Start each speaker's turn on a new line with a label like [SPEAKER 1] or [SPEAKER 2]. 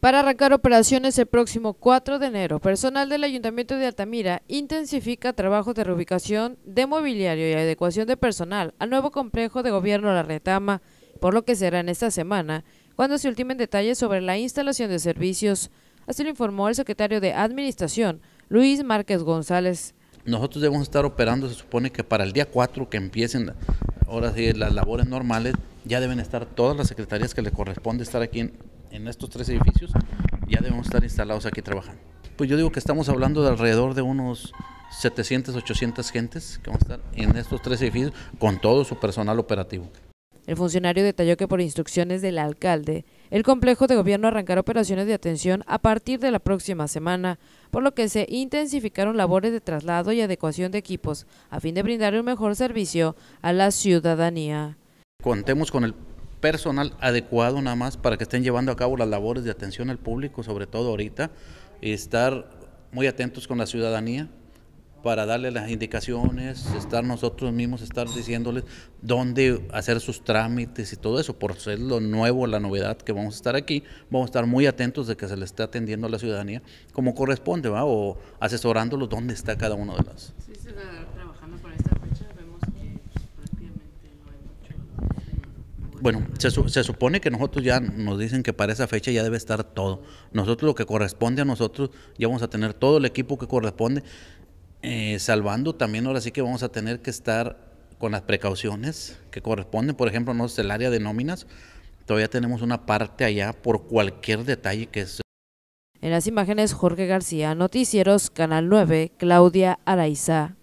[SPEAKER 1] para arrancar operaciones el próximo 4 de enero. Personal del Ayuntamiento de Altamira intensifica trabajos de reubicación de mobiliario y adecuación de personal al nuevo complejo de gobierno La Retama, por lo que será en esta semana cuando se ultimen detalles sobre la instalación de servicios. Así lo informó el secretario de Administración, Luis Márquez González.
[SPEAKER 2] Nosotros debemos estar operando, se supone que para el día 4 que empiecen ahora sí las labores normales, ya deben estar todas las secretarías que le corresponde estar aquí en, en estos tres edificios, ya debemos estar instalados aquí trabajando. Pues yo digo que estamos hablando de alrededor de unos 700, 800 gentes que van a estar en estos tres edificios con todo su personal operativo.
[SPEAKER 1] El funcionario detalló que por instrucciones del alcalde, el complejo de gobierno arrancará operaciones de atención a partir de la próxima semana, por lo que se intensificaron labores de traslado y adecuación de equipos a fin de brindar un mejor servicio a la ciudadanía.
[SPEAKER 2] Contemos con el personal adecuado nada más para que estén llevando a cabo las labores de atención al público, sobre todo ahorita, y estar muy atentos con la ciudadanía para darle las indicaciones, estar nosotros mismos, estar diciéndoles dónde hacer sus trámites y todo eso, por ser lo nuevo, la novedad que vamos a estar aquí, vamos a estar muy atentos de que se le esté atendiendo a la ciudadanía como corresponde, ¿va? o asesorándolos dónde está cada uno de los... Bueno, se, supone que nosotros ya nos dicen que para esa fecha ya debe estar todo. Nosotros lo que corresponde a nosotros, ya vamos a tener todo el equipo que corresponde, eh, salvando también ahora sí que vamos a tener que estar con las precauciones que corresponden. Por ejemplo, es el área de nóminas, todavía tenemos una parte allá por cualquier detalle que es...
[SPEAKER 1] En las imágenes, Jorge García, Noticieros, Canal 9, Claudia Araiza.